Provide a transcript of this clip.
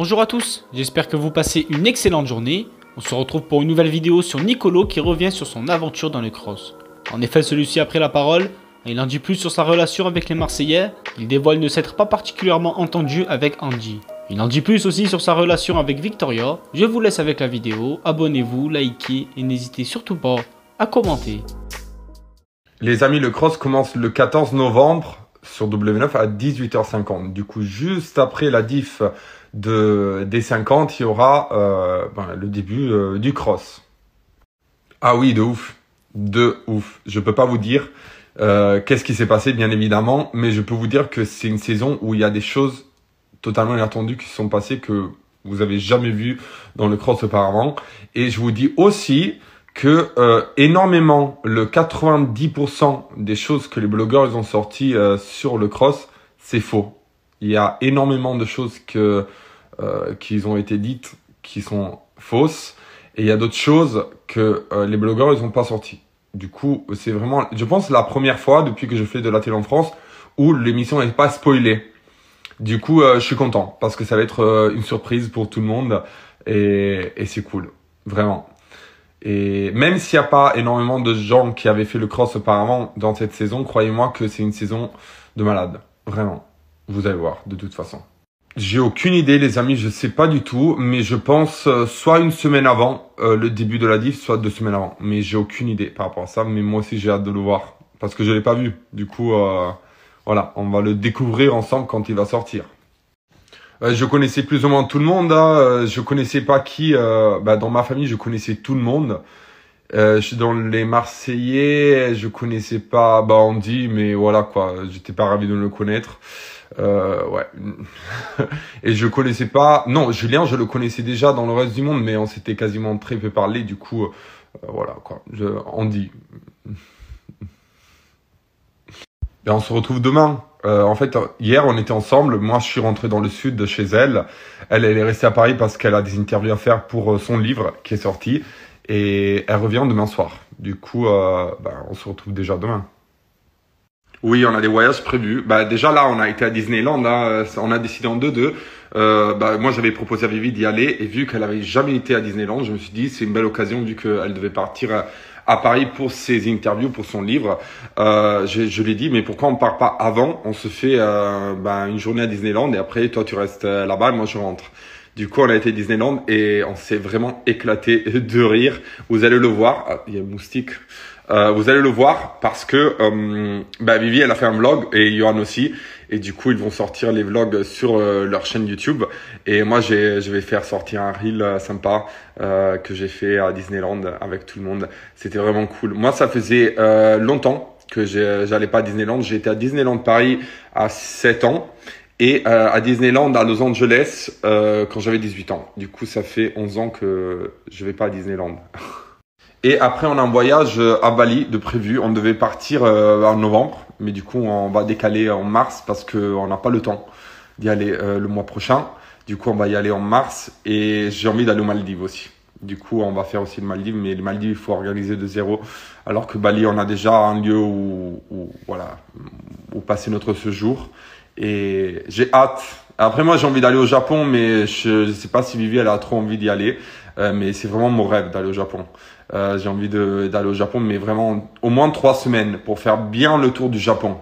Bonjour à tous, j'espère que vous passez une excellente journée. On se retrouve pour une nouvelle vidéo sur Nicolo qui revient sur son aventure dans le cross. En effet, celui-ci a pris la parole, il en dit plus sur sa relation avec les Marseillais, il dévoile ne s'être pas particulièrement entendu avec Andy. Il en dit plus aussi sur sa relation avec Victoria, je vous laisse avec la vidéo, abonnez-vous, likez et n'hésitez surtout pas à commenter. Les amis, le cross commence le 14 novembre sur W9 à 18h50. Du coup, juste après la diff de, des 50, il y aura euh, ben, le début euh, du cross. Ah oui, de ouf. De ouf. Je peux pas vous dire euh, qu'est-ce qui s'est passé, bien évidemment, mais je peux vous dire que c'est une saison où il y a des choses totalement inattendues qui sont passées que vous avez jamais vues dans le cross auparavant. Et je vous dis aussi que énormément, le 90% des choses que les blogueurs ils ont sorties sur le cross, c'est faux il y a énormément de choses que, euh, qui ont été dites qui sont fausses. Et il y a d'autres choses que euh, les blogueurs, ils n'ont pas sorti. Du coup, c'est vraiment, je pense, la première fois depuis que je fais de la télé en France où l'émission n'est pas spoilée. Du coup, euh, je suis content parce que ça va être euh, une surprise pour tout le monde et, et c'est cool, vraiment. Et même s'il n'y a pas énormément de gens qui avaient fait le cross auparavant dans cette saison, croyez-moi que c'est une saison de malade, vraiment. Vous allez voir, de toute façon. J'ai aucune idée, les amis, je sais pas du tout, mais je pense euh, soit une semaine avant euh, le début de la diff, soit deux semaines avant. Mais j'ai aucune idée par rapport à ça, mais moi aussi j'ai hâte de le voir parce que je l'ai pas vu. Du coup, euh, voilà, on va le découvrir ensemble quand il va sortir. je connaissais plus ou moins tout le monde. Je hein. Je connaissais pas qui. Bah, dans ma famille, je connaissais tout le monde. Euh, je suis dans les Marseillais, je connaissais pas bah, Andy, mais voilà quoi, j'étais pas ravi de le connaître. Euh, ouais. et je connaissais pas. Non, Julien, je le connaissais déjà dans le reste du monde, mais on s'était quasiment très peu parlé. Du coup, euh, voilà quoi. Je... Andy. Et on se retrouve demain. en fait, hier, on était ensemble. Moi, je suis rentré dans le sud chez elle. Elle, elle est restée à Paris parce qu'elle a des interviews à faire pour son livre qui est sorti. Et elle revient demain soir. Du coup, euh, bah, on se retrouve déjà demain. Oui, on a des voyages prévus. Bah déjà là, on a été à Disneyland. Euh, on a décidé en deux deux. Euh, bah, moi, j'avais proposé à Vivi d'y aller et vu qu'elle avait jamais été à Disneyland, je me suis dit c'est une belle occasion vu qu'elle devait partir à, Paris pour ses interviews pour son livre. Euh, je, je, lui ai dit mais pourquoi on part pas avant On se fait euh, bah, une journée à Disneyland et après toi tu restes euh, là-bas et moi je rentre. Du coup, on a été Disneyland et on s'est vraiment éclaté de rire. Vous allez le voir. Ah, il y a moustique. Euh, vous allez le voir parce que euh, bah, Vivi, elle a fait un vlog et Johan aussi. Et du coup, ils vont sortir les vlogs sur euh, leur chaîne YouTube. Et moi, je vais faire sortir un reel sympa que j'ai fait à Disneyland avec tout le monde. C'était vraiment cool. Moi, ça faisait longtemps que j'allais pas à Disneyland. J'étais à Disneyland Paris à 7 ans. Et euh, à Disneyland, à Los Angeles, euh, quand j'avais 18 ans. Du coup, ça fait 11 ans que je vais pas à Disneyland. Et après, on a un voyage euh, à Bali de prévu. On devait partir euh, en novembre, mais du coup, on va décaler en mars parce qu'on n'a pas le temps d'y aller le mois prochain. Du coup, on va y aller en mars et j'ai envie d'aller aux Maldives aussi. Du coup, on va faire aussi les Maldives, mais les Maldives, il faut organiser de zéro. Alors que Bali, on a déjà un lieu où, où voilà, où passer notre séjour. Et j'ai hâte. Après, moi, j'ai envie d'aller au Japon, mais je ne sais pas si Vivi, elle a trop envie d'y aller. Euh, mais c'est vraiment mon rêve d'aller au Japon. Euh, j'ai envie d'aller au Japon, mais vraiment au moins trois semaines pour faire bien le tour du Japon.